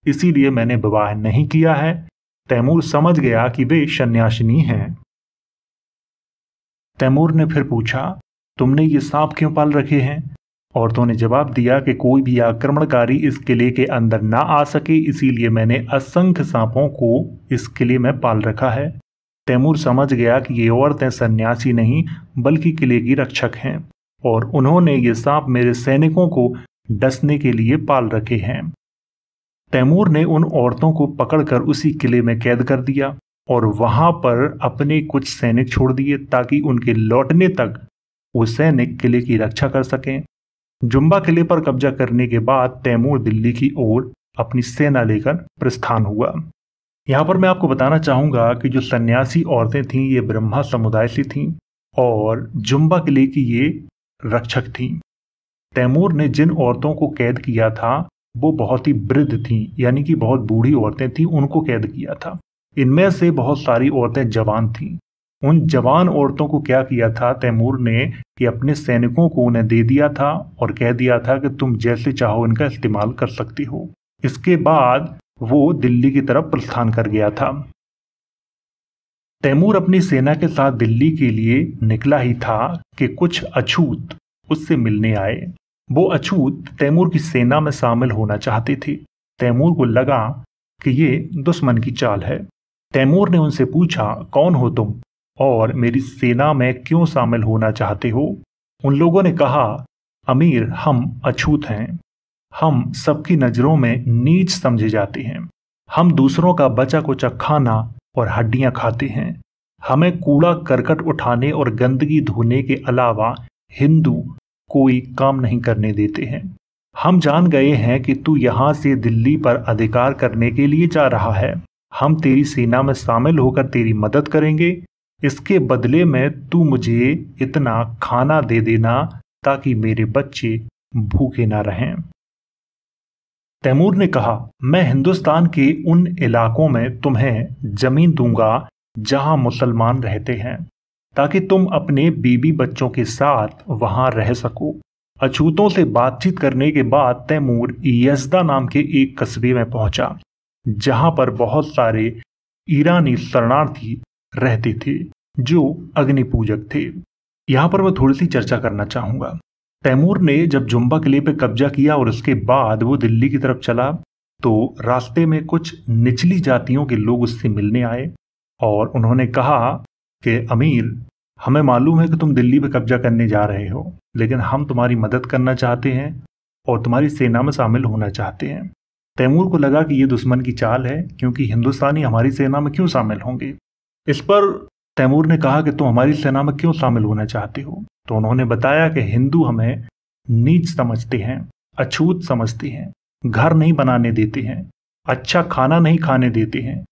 इसीलिए मैंने विवाह नहीं किया है तैमूर समझ गया कि वे सन्यासिनी हैं तैमूर ने फिर पूछा तुमने ये सांप क्यों पाल रखे हैं औरतों ने जवाब दिया कि कोई भी आक्रमणकारी इस किले के अंदर ना आ सके इसीलिए मैंने असंख्य सांपों को इस किले में पाल रखा है तैमूर समझ गया कि ये औरतें सन्यासी नहीं बल्कि किले की रक्षक हैं और उन्होंने ये सांप मेरे सैनिकों को डसने के लिए पाल रखे हैं तैमूर ने उन औरतों को पकड़कर उसी किले में कैद कर दिया और वहां पर अपने कुछ सैनिक छोड़ दिए ताकि उनके लौटने तक वो सैनिक किले की रक्षा कर सकें जुम्बा किले पर कब्जा करने के बाद तैमूर दिल्ली की ओर अपनी सेना लेकर प्रस्थान हुआ यहाँ पर मैं आपको बताना चाहूँगा कि जो सन्यासी औरतें थीं ये ब्रह्मा समुदाय से थीं और जुम्बा किले की ये रक्षक थीं तैमूर ने जिन औरतों को कैद किया था वो बहुत ही वृद्ध थी यानी कि बहुत बूढ़ी औरतें थीं उनको कैद किया था इनमें से बहुत सारी औरतें जवान थीं उन जवान औरतों को क्या किया था तैमूर ने कि अपने सैनिकों को उन्हें दे दिया था और कह दिया था कि तुम जैसे चाहो इनका इस्तेमाल कर सकती हो इसके बाद वो दिल्ली की तरफ प्रस्थान कर गया था तैमूर अपनी सेना के साथ दिल्ली के लिए निकला ही था कि कुछ अछूत उससे मिलने आए वो अछूत तैमूर की सेना में शामिल होना चाहते थे तैमूर को लगा कि ये दुश्मन की चाल है तैमूर ने उनसे पूछा कौन हो तुम और मेरी सेना में क्यों शामिल होना चाहते हो उन लोगों ने कहा अमीर हम अछूत हैं हम सबकी नज़रों में नीच समझे जाते हैं हम दूसरों का बचा कुचा खाना और हड्डियां खाते हैं हमें कूड़ा करकट उठाने और गंदगी धोने के अलावा हिंदू कोई काम नहीं करने देते हैं हम जान गए हैं कि तू यहाँ से दिल्ली पर अधिकार करने के लिए जा रहा है हम तेरी सेना में शामिल होकर तेरी मदद करेंगे इसके बदले में तू मुझे इतना खाना दे देना ताकि मेरे बच्चे भूखे ना रहें तैमूर ने कहा मैं हिंदुस्तान के उन इलाकों में तुम्हें जमीन दूंगा जहां मुसलमान रहते हैं ताकि तुम अपने बीबी बच्चों के साथ वहां रह सको अछूतों से बातचीत करने के बाद तैमूर यजदा नाम के एक कस्बे में पहुंचा जहां पर बहुत सारे ईरानी शरणार्थी रहते थे जो अग्नि पूजक थे यहां पर मैं थोड़ी सी चर्चा करना चाहूंगा तैमूर ने जब जुम्बा किले पर कब्जा किया और उसके बाद वो दिल्ली की तरफ चला तो रास्ते में कुछ निचली जातियों के लोग उससे मिलने आए और उन्होंने कहा कि अमीर हमें मालूम है कि तुम दिल्ली पर कब्जा करने जा रहे हो लेकिन हम तुम्हारी मदद करना चाहते हैं और तुम्हारी सेना में शामिल होना चाहते हैं तैमूर को लगा कि ये दुश्मन की चाल है क्योंकि हिंदुस्तानी हमारी सेना में क्यों शामिल होंगे इस पर तैमूर ने कहा कि तुम हमारी सेना में क्यों शामिल होना चाहते हो तो उन्होंने बताया कि हिंदू हमें नीच समझते हैं अछूत समझते हैं घर नहीं बनाने देते हैं अच्छा खाना नहीं खाने देते हैं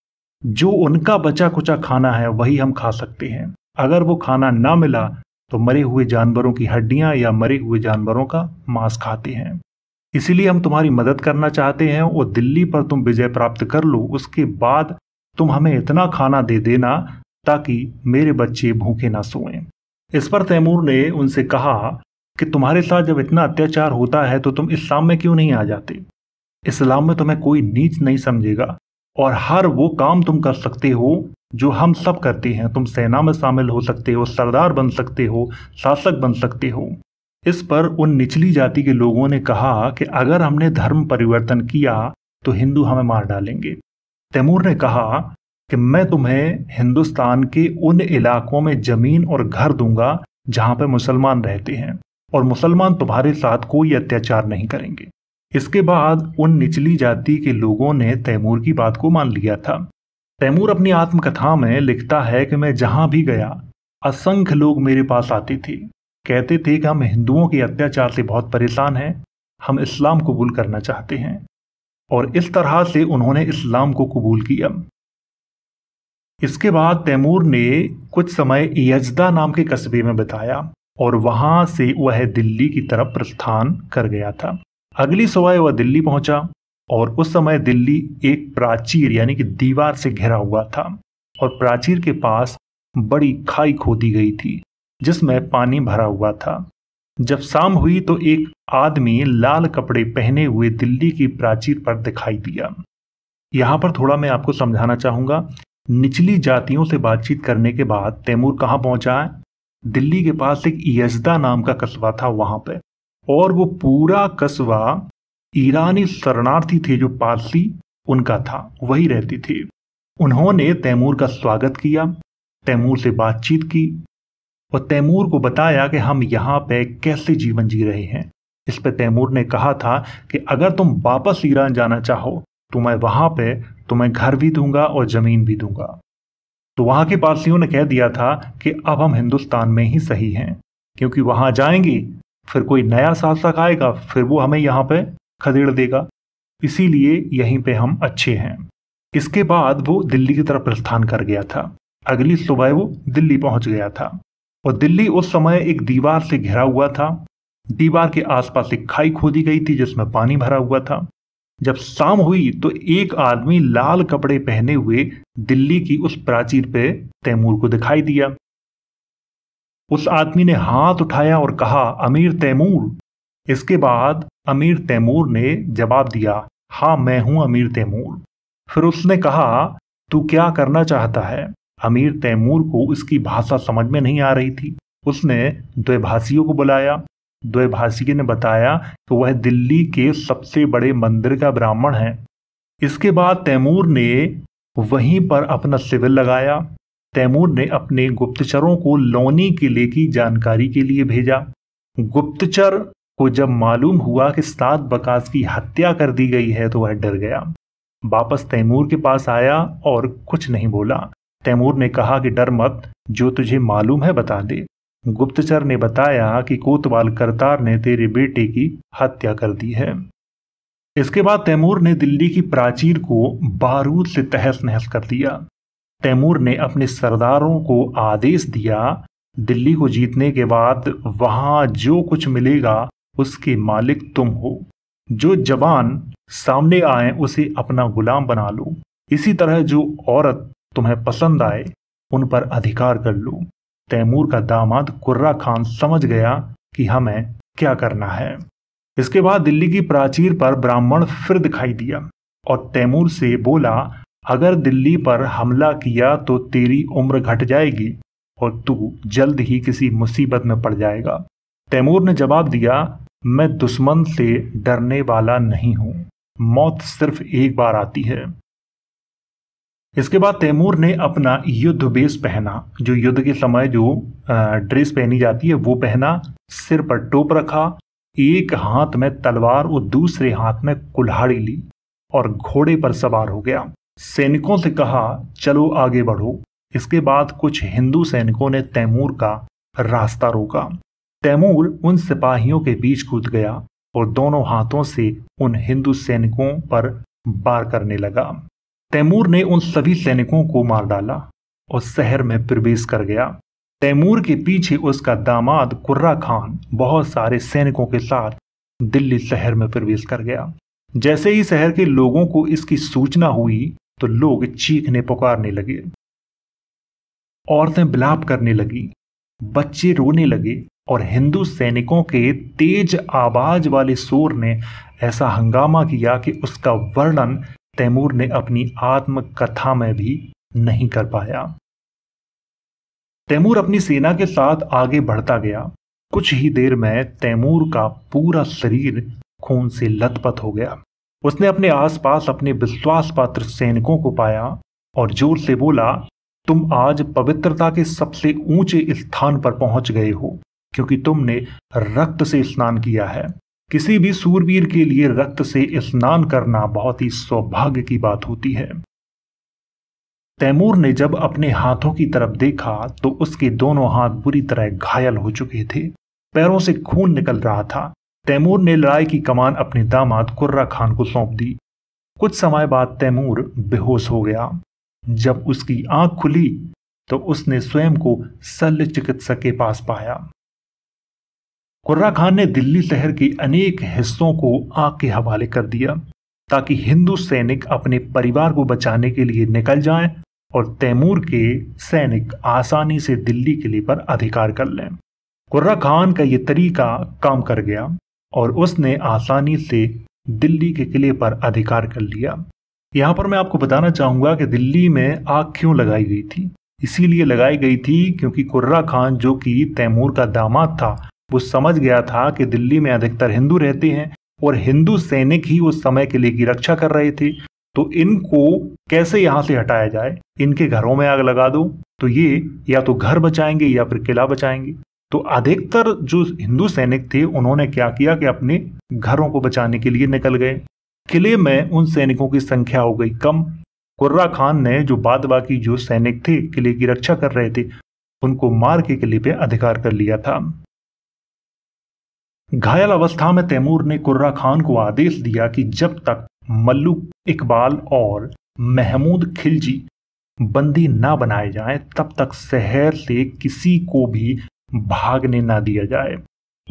जो उनका बचा कुचा खाना है वही हम खा सकते हैं अगर वो खाना ना मिला तो मरे हुए जानवरों की हड्डियां या मरे हुए जानवरों का मांस खाते हैं इसीलिए हम तुम्हारी मदद करना चाहते हैं और दिल्ली पर तुम विजय प्राप्त कर लो उसके बाद तुम हमें इतना खाना दे देना ताकि मेरे बच्चे भूखे ना सोएं इस पर तैमूर ने उनसे कहा कि तुम्हारे साथ जब इतना अत्याचार होता है तो तुम इस्लाम में क्यों नहीं आ जाते इस्लाम में तुम्हें कोई नीच नहीं समझेगा और हर वो काम तुम कर सकते हो जो हम सब करते हैं तुम सेना में शामिल हो सकते हो सरदार बन सकते हो शासक बन सकते हो इस पर उन निचली जाति के लोगों ने कहा कि अगर हमने धर्म परिवर्तन किया तो हिंदू हमें मार डालेंगे तैमूर ने कहा कि मैं तुम्हें हिंदुस्तान के उन इलाकों में ज़मीन और घर दूंगा जहां पर मुसलमान रहते हैं और मुसलमान तुम्हारे साथ कोई अत्याचार नहीं करेंगे इसके बाद उन निचली जाति के लोगों ने तैमूर की बात को मान लिया था तैमूर अपनी आत्मकथा में लिखता है कि मैं जहां भी गया असंख्य लोग मेरे पास आते थे कहते थे कि हम हिंदुओं के अत्याचार से बहुत परेशान हैं हम इस्लाम कबूल करना चाहते हैं और इस तरह से उन्होंने इस्लाम को कबूल किया इसके बाद तैमूर ने कुछ समय यजदा नाम के कस्बे में बिताया और वहां से वह दिल्ली की तरफ प्रस्थान कर गया था अगली सुबह वह दिल्ली पहुंचा और उस समय दिल्ली एक प्राचीर यानी कि दीवार से घिरा हुआ था और प्राचीर के पास बड़ी खाई खोदी गई थी जिसमें पानी भरा हुआ था जब शाम हुई तो एक आदमी लाल कपड़े पहने हुए दिल्ली की प्राचीर पर दिखाई दिया यहाँ पर थोड़ा मैं आपको समझाना चाहूँगा निचली जातियों से बातचीत करने के बाद तैमूर कहाँ पहुँचा है दिल्ली के पास एक यजदा नाम का कस्बा था वहाँ पर और वो पूरा कस्बा ईरानी शरणार्थी थे जो पारसी उनका था वही रहती थी उन्होंने तैमूर का स्वागत किया तैमूर से बातचीत की और तैमूर को बताया कि हम यहाँ पे कैसे जीवन जी रहे हैं इस पर तैमूर ने कहा था कि अगर तुम वापस ईरान जाना चाहो तो मैं वहाँ पे तुम्हें घर भी दूंगा और ज़मीन भी दूंगा तो वहाँ के पारसियों ने कह दिया था कि अब हम हिंदुस्तान में ही सही हैं क्योंकि वहाँ जाएंगी फिर कोई नया शासक आएगा फिर वो हमें यहाँ पे खदेड़ देगा इसीलिए यहीं पे हम अच्छे हैं इसके बाद वो दिल्ली की तरफ प्रस्थान कर गया था अगली सुबह वो दिल्ली पहुंच गया था और दिल्ली उस समय एक दीवार से घिरा हुआ था दीवार के आसपास एक खाई खोदी गई थी जिसमें पानी भरा हुआ था जब शाम हुई तो एक आदमी लाल कपड़े पहने हुए दिल्ली की उस प्राचीर पे तैमूर को दिखाई दिया उस आदमी ने हाथ उठाया और कहा अमीर तैमूर इसके बाद अमीर तैमूर ने जवाब दिया हाँ मैं हूं अमीर तैमूर फिर उसने कहा तू क्या करना चाहता है अमीर तैमूर को उसकी भाषा समझ में नहीं आ रही थी उसने द्वैभाषियों को बुलाया द्वैभाषिकी ने बताया कि वह दिल्ली के सबसे बड़े मंदिर का ब्राह्मण है इसके बाद तैमूर ने वहीं पर अपना सिविल लगाया तैमूर ने अपने गुप्तचरों को लोनी किले की जानकारी के लिए भेजा गुप्तचर को जब मालूम हुआ कि सात बकास की हत्या कर दी गई है तो वह डर गया वापस तैमूर के पास आया और कुछ नहीं बोला तैमूर ने कहा कि डर मत जो तुझे मालूम है बता दे गुप्तचर ने बताया कि कोतवाल करतार ने तेरे बेटे की हत्या कर दी है इसके बाद तैमूर ने दिल्ली की प्राचीर को बारूद से तहस नहस कर दिया तैमूर ने अपने सरदारों को आदेश दिया दिल्ली को जीतने के बाद वहां जो कुछ मिलेगा उसके मालिक तुम हो जो जवान सामने आए उसे अपना गुलाम बना लो इसी तरह जो औरत तुम्हें पसंद आए उन पर अधिकार कर लो तैमूर का दामाद कुर्रा खान समझ गया कि हमें क्या करना है इसके बाद दिल्ली की प्राचीर पर ब्राह्मण फिर दिखाई दिया और तैमूर से बोला अगर दिल्ली पर हमला किया तो तेरी उम्र घट जाएगी और तू जल्द ही किसी मुसीबत में पड़ जाएगा तैमूर ने जवाब दिया मैं दुश्मन से डरने वाला नहीं हूं मौत सिर्फ एक बार आती है इसके बाद तैमूर ने अपना युद्ध बेस पहना जो युद्ध के समय जो ड्रेस पहनी जाती है वो पहना सिर पर टोप रखा एक हाथ में तलवार और दूसरे हाथ में कुल्हाड़ी ली और घोड़े पर सवार हो गया सैनिकों से कहा चलो आगे बढ़ो इसके बाद कुछ हिंदू सैनिकों ने तैमूर का रास्ता रोका तैमूर उन सिपाहियों के बीच कूद गया और दोनों हाथों से उन हिंदू सैनिकों पर बार करने लगा तैमूर ने उन सभी सैनिकों को मार डाला और शहर में प्रवेश कर गया तैमूर के पीछे उसका दामाद कुर्रा खान बहुत सारे सैनिकों के साथ दिल्ली शहर में प्रवेश कर गया जैसे ही शहर के लोगों को इसकी सूचना हुई तो लोग चीखने पुकारने लगे औरतें बिलाप करने लगी बच्चे रोने लगे और हिंदू सैनिकों के तेज आवाज वाले शोर ने ऐसा हंगामा किया कि उसका वर्णन तैमूर ने अपनी आत्मकथा में भी नहीं कर पाया तैमूर अपनी सेना के साथ आगे बढ़ता गया कुछ ही देर में तैमूर का पूरा शरीर खून से लथपथ हो गया उसने अपने आसपास अपने विश्वास पात्र सैनिकों को पाया और जोर से बोला तुम आज पवित्रता के सबसे ऊंचे स्थान पर पहुंच गए हो क्योंकि तुमने रक्त से स्नान किया है किसी भी सूरवीर के लिए रक्त से स्नान करना बहुत ही सौभाग्य की बात होती है तैमूर ने जब अपने हाथों की तरफ देखा तो उसके दोनों हाथ बुरी तरह घायल हो चुके थे पैरों से खून निकल रहा था तैमूर ने लड़ाई की कमान अपने दामाद कुर्रा खान को सौंप दी कुछ समय बाद तैमूर बेहोश हो गया जब उसकी आंख खुली तो उसने स्वयं को शल्य चिकित्सक के पास पाया कुर्रा खान ने दिल्ली शहर के अनेक हिस्सों को आग के हवाले कर दिया ताकि हिंदू सैनिक अपने परिवार को बचाने के लिए निकल जाएं और तैमूर के सैनिक आसानी से दिल्ली किले पर अधिकार कर लें कुर्रा खान का ये तरीका काम कर गया और उसने आसानी से दिल्ली के किले पर अधिकार कर लिया यहाँ पर मैं आपको बताना चाहूँगा कि दिल्ली में आग क्यों लगाई गई थी इसीलिए लगाई गई थी क्योंकि कुर्रा खान जो कि तैमूर का दामाद था वो समझ गया था कि दिल्ली में अधिकतर हिंदू रहते हैं और हिंदू सैनिक ही उस समय किले की रक्षा कर रहे थे तो इनको कैसे यहाँ से हटाया जाए इनके घरों में आग लगा दो तो ये या तो घर बचाएंगे या फिर किला बचाएंगे तो अधिकतर जो हिंदू सैनिक थे उन्होंने क्या किया कि अपने घरों को बचाने के लिए निकल गए किले में उन सैनिकों की संख्या हो गई कम कुर्रा खान ने जो बाद बाकी जो सैनिक थे किले की रक्षा कर रहे थे उनको मार के किले पे अधिकार कर लिया था घायल अवस्था में तैमूर ने कुर्रा खान को आदेश दिया कि जब तक मल्लू इकबाल और महमूद खिलजी बंदी ना बनाए जाएं तब तक शहर से किसी को भी भागने ना दिया जाए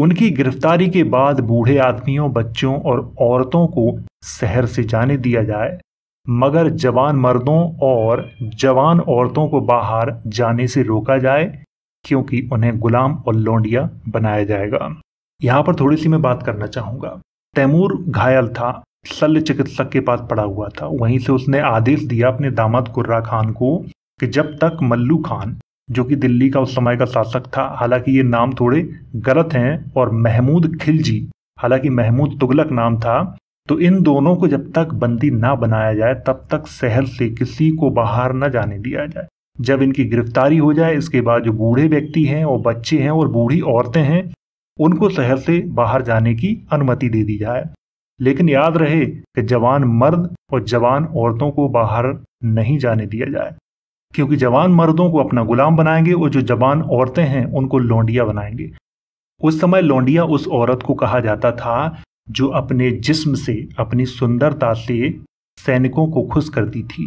उनकी गिरफ्तारी के बाद बूढ़े आदमियों बच्चों और औरतों को शहर से जाने दिया जाए मगर जवान मर्दों और जवान औरतों को बाहर जाने से रोका जाए क्योंकि उन्हें गुलाम और लौंडिया बनाया जाएगा यहाँ पर थोड़ी सी मैं बात करना चाहूँगा तैमूर घायल था शल्य चिकित्सक के पास पड़ा हुआ था वहीं से उसने आदेश दिया अपने दामाद कुर्रा खान को कि जब तक मल्लू खान जो कि दिल्ली का उस समय का शासक था हालांकि ये नाम थोड़े गलत हैं और महमूद खिलजी हालांकि महमूद तुगलक नाम था तो इन दोनों को जब तक बंदी ना बनाया जाए तब तक शहर से किसी को बाहर न जाने दिया जाए जब इनकी गिरफ्तारी हो जाए इसके बाद जो बूढ़े व्यक्ति हैं और बच्चे हैं और बूढ़ी औरतें हैं उनको शहर से बाहर जाने की अनुमति दे दी जाए लेकिन याद रहे कि जवान मर्द और जवान औरतों को बाहर नहीं जाने दिया जाए क्योंकि जवान मर्दों को अपना गुलाम बनाएंगे और जो जवान औरतें हैं उनको लौंडिया बनाएंगे उस समय लौंडिया उस औरत को कहा जाता था जो अपने जिस्म से अपनी सुंदरता से सैनिकों को खुश करती थी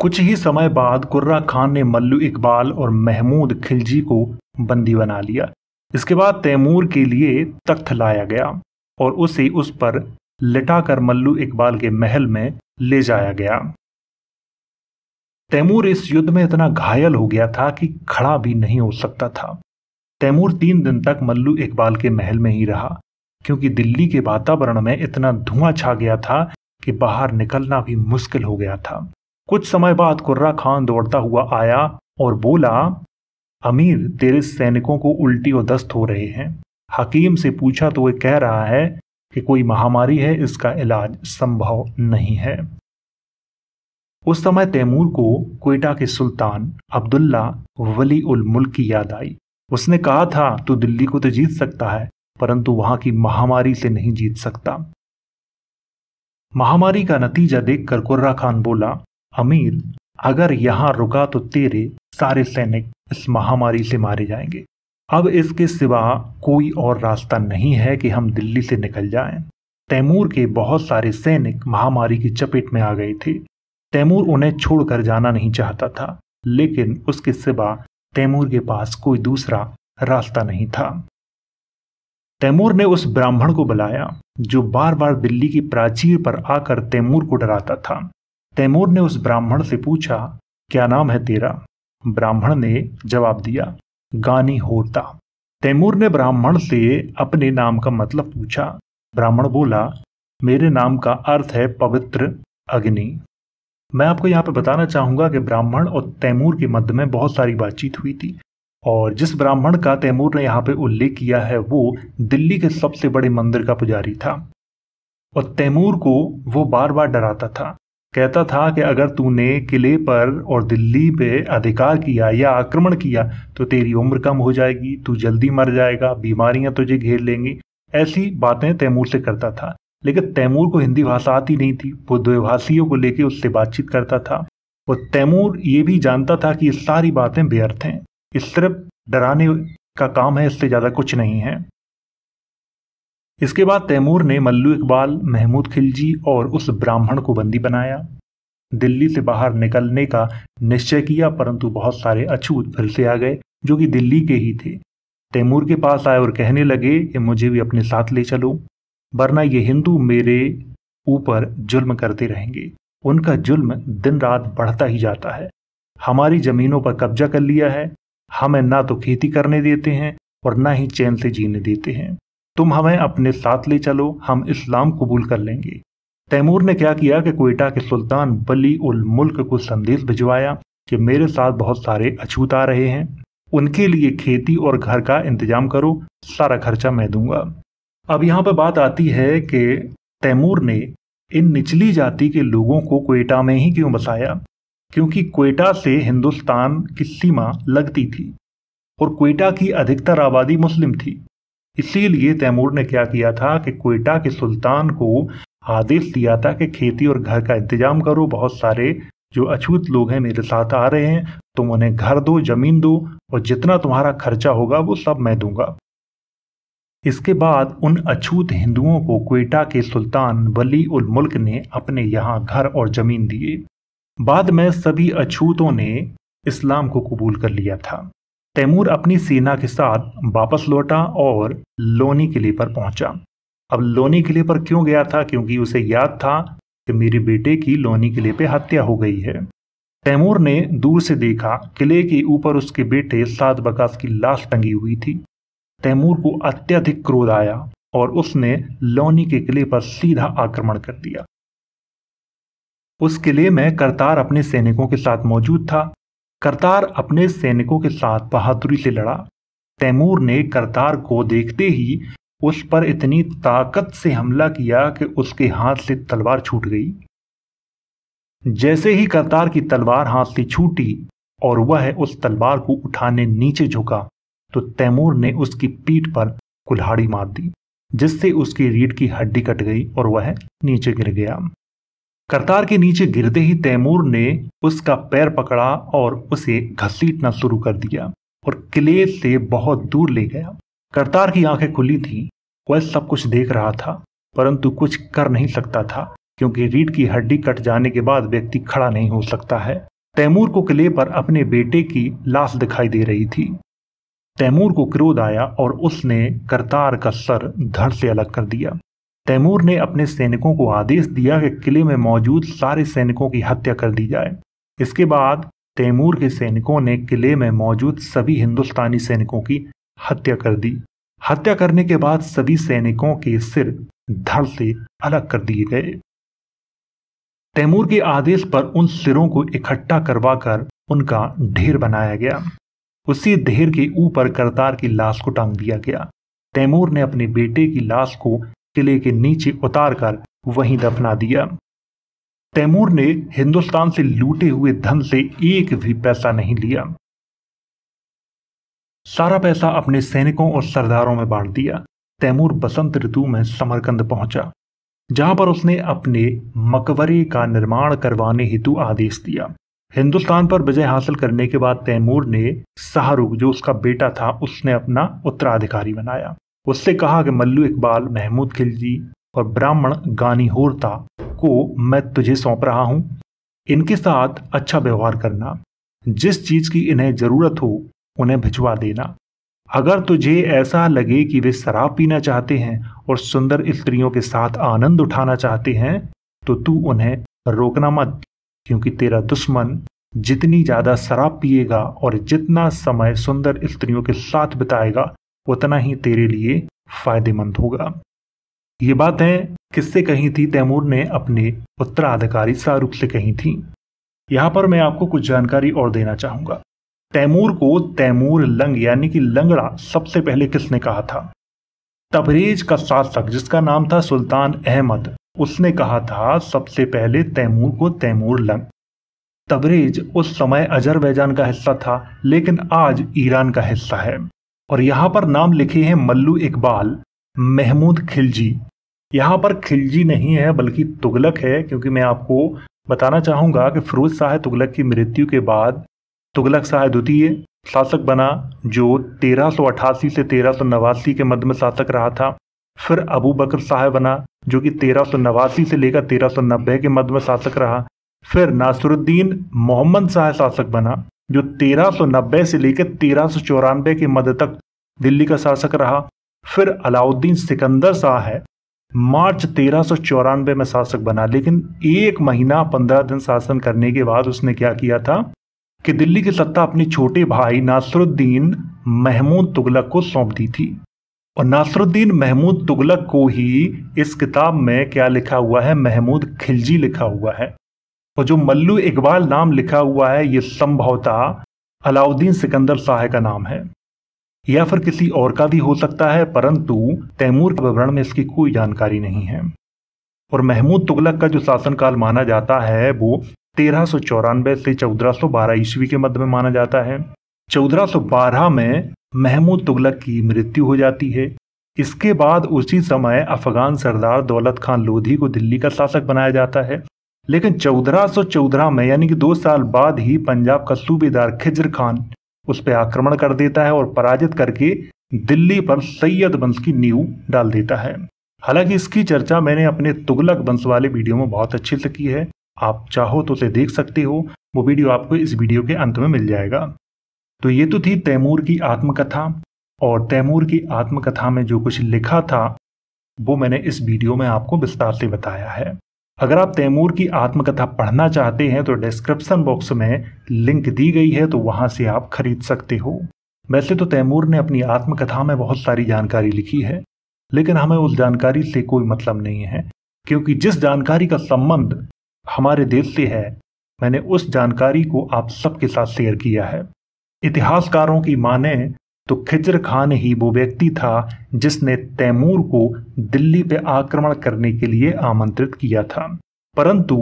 कुछ ही समय बाद कुर्रा खान ने मल्लू इकबाल और महमूद खिलजी को बंदी बना लिया इसके बाद तैमूर के लिए तख्त लाया गया और उसे उस पर लिटाकर मल्लू इकबाल के महल में ले जाया गया तैमूर इस युद्ध में इतना घायल हो गया था कि खड़ा भी नहीं हो सकता था तैमूर तीन दिन तक मल्लू इकबाल के महल में ही रहा क्योंकि दिल्ली के वातावरण में इतना धुआं छा गया था कि बाहर निकलना भी मुश्किल हो गया था कुछ समय बाद कुर्रा खान दौड़ता हुआ आया और बोला अमीर तेरे सैनिकों को उल्टी और दस्त हो रहे हैं हकीम से पूछा तो वह कह रहा है कि कोई महामारी है इसका इलाज संभव नहीं है उस समय तैमूर को कोयटा के सुल्तान अब्दुल्ला वली उल मुल्क की याद आई उसने कहा था तू दिल्ली को तो जीत सकता है परंतु वहां की महामारी से नहीं जीत सकता महामारी का नतीजा देखकर कुर्रा खान बोला अमीर अगर यहां रुका तो तेरे सारे सैनिक इस महामारी से मारे जाएंगे अब इसके सिवा कोई और रास्ता नहीं है कि हम दिल्ली से निकल जाएं। तैमूर के बहुत सारे सैनिक महामारी की चपेट में आ गए थे तैमूर उन्हें छोड़कर जाना नहीं चाहता था लेकिन उसके सिवा तैमूर के पास कोई दूसरा रास्ता नहीं था तैमूर ने उस ब्राह्मण को बुलाया जो बार बार दिल्ली की प्राचीर पर आकर तैमूर को डराता था तैमूर ने उस ब्राह्मण से पूछा क्या नाम है तेरा ब्राह्मण ने जवाब दिया गानी होता तैमूर ने ब्राह्मण से अपने नाम का मतलब पूछा ब्राह्मण बोला मेरे नाम का अर्थ है पवित्र अग्नि मैं आपको यहाँ पर बताना चाहूँगा कि ब्राह्मण और तैमूर के मध्य में बहुत सारी बातचीत हुई थी और जिस ब्राह्मण का तैमूर ने यहाँ पे उल्लेख किया है वो दिल्ली के सबसे बड़े मंदिर का पुजारी था और तैमूर को वो बार बार डराता था कहता था कि अगर तूने किले पर और दिल्ली पे अधिकार किया या आक्रमण किया तो तेरी उम्र कम हो जाएगी तू जल्दी मर जाएगा बीमारियां तुझे घेर लेंगी ऐसी बातें तैमूर से करता था लेकिन तैमूर को हिंदी भाषा आती नहीं थी वो द्विभाषियों को लेकर उससे बातचीत करता था और तैमूर ये भी जानता था कि ये सारी बातें व्यर्थ हैं इस सिर्फ डराने का काम है इससे ज़्यादा कुछ नहीं है इसके बाद तैमूर ने मल्लू इकबाल महमूद खिलजी और उस ब्राह्मण को बंदी बनाया दिल्ली से बाहर निकलने का निश्चय किया परंतु बहुत सारे अछूत फिर से आ गए जो कि दिल्ली के ही थे तैमूर के पास आए और कहने लगे कि मुझे भी अपने साथ ले चलो वरना ये हिंदू मेरे ऊपर जुल्म करते रहेंगे उनका जुल्म दिन रात बढ़ता ही जाता है हमारी जमीनों पर कब्जा कर लिया है हमें ना तो खेती करने देते हैं और ना ही चैन से जीने देते हैं तुम हमें अपने साथ ले चलो हम इस्लाम कबूल कर लेंगे तैमूर ने क्या किया कि कोयटा के सुल्तान बली उल मुल्क को संदेश भिजवाया कि मेरे साथ बहुत सारे अछूत आ रहे हैं उनके लिए खेती और घर का इंतजाम करो सारा खर्चा मैं दूंगा अब यहाँ पर बात आती है कि तैमूर ने इन निचली जाति के लोगों को कोयटा में ही क्यों बसाया क्योंकि कोयटा से हिंदुस्तान की सीमा लगती थी और कोयटा की अधिकतर आबादी मुस्लिम थी इसीलिए तैमूर ने क्या किया था कि कोयटा के सुल्तान को आदेश दिया था कि खेती और घर का इंतजाम करो बहुत सारे जो अछूत लोग हैं मेरे साथ आ रहे हैं तुम उन्हें घर दो जमीन दो और जितना तुम्हारा खर्चा होगा वो सब मैं दूंगा इसके बाद उन अछूत हिंदुओं को क्वेटा के सुल्तान वली उल मुल्क ने अपने यहाँ घर और जमीन दिए बाद में सभी अछूतों ने इस्लाम को कबूल कर लिया था तैमूर अपनी सेना के साथ वापस लौटा और लोनी किले पर पहुंचा अब लोनी किले पर क्यों गया था क्योंकि उसे याद था कि मेरे बेटे की लोनी किले पे हत्या हो गई है तैमूर ने दूर से देखा किले के ऊपर उसके बेटे सात बकास की लाश टंगी हुई थी तैमूर को अत्यधिक क्रोध आया और उसने लोनी के किले पर सीधा आक्रमण कर दिया उस किले में करतार अपने सैनिकों के साथ मौजूद था करतार अपने सैनिकों के साथ बहादुरी से लड़ा तैमूर ने करतार को देखते ही उस पर इतनी ताकत से हमला किया कि उसके हाथ से तलवार छूट गई जैसे ही करतार की तलवार हाथ से छूटी और वह उस तलवार को उठाने नीचे झुका तो तैमूर ने उसकी पीठ पर कुल्हाड़ी मार दी जिससे उसकी रीढ़ की हड्डी कट गई और वह नीचे गिर गया करतार के नीचे गिरते ही तैमूर ने उसका पैर पकड़ा और उसे घसीटना शुरू कर दिया और किले से बहुत दूर ले गया करतार की आंखें खुली थी वह सब कुछ देख रहा था परंतु कुछ कर नहीं सकता था क्योंकि रीढ़ की हड्डी कट जाने के बाद व्यक्ति खड़ा नहीं हो सकता है तैमूर को किले पर अपने बेटे की लाश दिखाई दे रही थी तैमूर को क्रोध आया और उसने करतार का सर धड़ से अलग कर दिया तैमूर ने अपने सैनिकों को आदेश दिया कि किले में मौजूद सारे सैनिकों की हत्या कर दी जाए इसके बाद तैमूर के सैनिकों ने किले में मौजूद सभी हिंदुस्तानी सैनिकों की हत्या कर दी हत्या करने के बाद सभी सैनिकों के सिर धड़ से अलग कर दिए गए तैमूर के आदेश पर उन सिरों को इकट्ठा करवाकर उनका ढेर बनाया गया उसी देर के ऊपर करतार की लाश को टांग दिया गया तैमूर ने अपने बेटे की लाश को किले के नीचे उतारकर वहीं दफना दिया तैमूर ने हिंदुस्तान से लूटे हुए धन से एक भी पैसा नहीं लिया सारा पैसा अपने सैनिकों और सरदारों में बांट दिया तैमूर बसंत ऋतु में समरकंद पहुंचा जहां पर उसने अपने मकबरे का निर्माण करवाने हेतु आदेश दिया हिंदुस्तान पर विजय हासिल करने के बाद तैमूर ने शाहरुख जो उसका बेटा था उसने अपना उत्तराधिकारी बनाया उससे कहा कि मल्लू इकबाल महमूद खिलजी और ब्राह्मण गानी होरता को मैं तुझे सौंप रहा हूँ इनके साथ अच्छा व्यवहार करना जिस चीज़ की इन्हें ज़रूरत हो उन्हें भिजवा देना अगर तुझे ऐसा लगे कि वे शराब पीना चाहते हैं और सुंदर स्त्रियों के साथ आनंद उठाना चाहते हैं तो तू उन्हें रोकना मत क्योंकि तेरा दुश्मन जितनी ज़्यादा शराब पिएगा और जितना समय सुंदर स्त्रियों के साथ बिताएगा उतना ही तेरे लिए फायदेमंद होगा ये बातें किससे कही थी तैमूर ने अपने उत्तराधिकारी शाहरुख से कही थी यहां पर मैं आपको कुछ जानकारी और देना चाहूंगा तैमूर को तैमूर लंग यानी कि लंगड़ा सबसे पहले किसने कहा था तबरेज का शासक जिसका नाम था सुल्तान अहमद उसने कहा था सबसे पहले तैमूर को तैमूर लंग तबरेज उस समय अजरबैजान का हिस्सा था लेकिन आज ईरान का हिस्सा है और यहाँ पर नाम लिखे हैं मल्लू इकबाल महमूद खिलजी यहाँ पर खिलजी नहीं है बल्कि तुगलक है क्योंकि मैं आपको बताना चाहूँगा कि फिरोज शाह तुगलक की मृत्यु के बाद तुगलक शाह द्वितीय शासक बना जो 1388 से तेरह के मध्य में शासक रहा था फिर अबू बकर साहब बना जो कि तेरह नवासी से लेकर तेरह सौ नब्बे के मध्य में शासक रहा फिर नासरुद्दीन मोहम्मद शाह शासक बना जो तेरह सौ नब्बे से लेकर तेरह चौरानबे के मध्य तक दिल्ली का शासक रहा फिर अलाउद्दीन सिकंदर शाह है मार्च तेरह चौरानबे में शासक बना लेकिन एक महीना पंद्रह दिन शासन करने के बाद उसने क्या किया था कि दिल्ली की सत्ता अपने छोटे भाई नासरुद्दीन महमूद तुगलक को सौंप दी थी और नासरुद्दीन महमूद तुगलक को ही इस किताब में क्या लिखा हुआ है महमूद खिलजी लिखा हुआ है और जो मल्लू इकबाल नाम लिखा हुआ है ये संभवतः अलाउद्दीन सिकंदर शाह का नाम है या फिर किसी और का भी हो सकता है परंतु तैमूर के विवरण में इसकी कोई जानकारी नहीं है और महमूद तुगलक का जो शासनकाल माना जाता है वो तेरह से चौदह सौ बारह ईस्वी के मध्य में माना जाता है चौदह सौ बारह में महमूद तुगलक की मृत्यु हो जाती है इसके बाद उसी समय अफगान सरदार दौलत खान लोधी को दिल्ली का शासक बनाया जाता है लेकिन चौदह में यानी कि दो साल बाद ही पंजाब का सूबेदार खिजर खान उस पर आक्रमण कर देता है और पराजित करके दिल्ली पर सैयद वंश की नींव डाल देता है हालांकि इसकी चर्चा मैंने अपने तुगलक वंश वाले वीडियो में बहुत अच्छे से की है आप चाहो तो उसे देख सकते हो वो वीडियो आपको इस वीडियो के अंत में मिल जाएगा तो ये तो थी तैमूर की आत्मकथा और तैमूर की आत्मकथा में जो कुछ लिखा था वो मैंने इस वीडियो में आपको विस्तार से बताया है अगर आप तैमूर की आत्मकथा पढ़ना चाहते हैं तो डिस्क्रिप्शन बॉक्स में लिंक दी गई है तो वहाँ से आप खरीद सकते हो वैसे तो तैमूर ने अपनी आत्मकथा में बहुत सारी जानकारी लिखी है लेकिन हमें उस जानकारी से कोई मतलब नहीं है क्योंकि जिस जानकारी का संबंध हमारे देश से है मैंने उस जानकारी को आप सबके साथ शेयर किया है इतिहासकारों की माने तो खिजर खान ही वो व्यक्ति था जिसने तैमूर को दिल्ली पे आक्रमण करने के लिए आमंत्रित किया था परंतु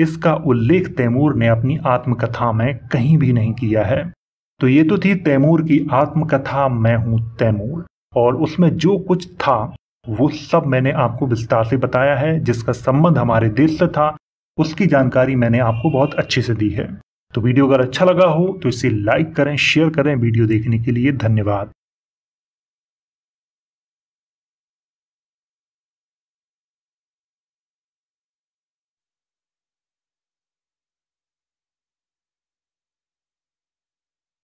इसका उल्लेख तैमूर ने अपनी आत्मकथा में कहीं भी नहीं किया है तो ये तो थी तैमूर की आत्मकथा मैं हूं तैमूर और उसमें जो कुछ था वो सब मैंने आपको विस्तार से बताया है जिसका संबंध हमारे देश से था उसकी जानकारी मैंने आपको बहुत अच्छे से दी है तो वीडियो अगर अच्छा लगा हो तो इसे लाइक करें शेयर करें वीडियो देखने के लिए धन्यवाद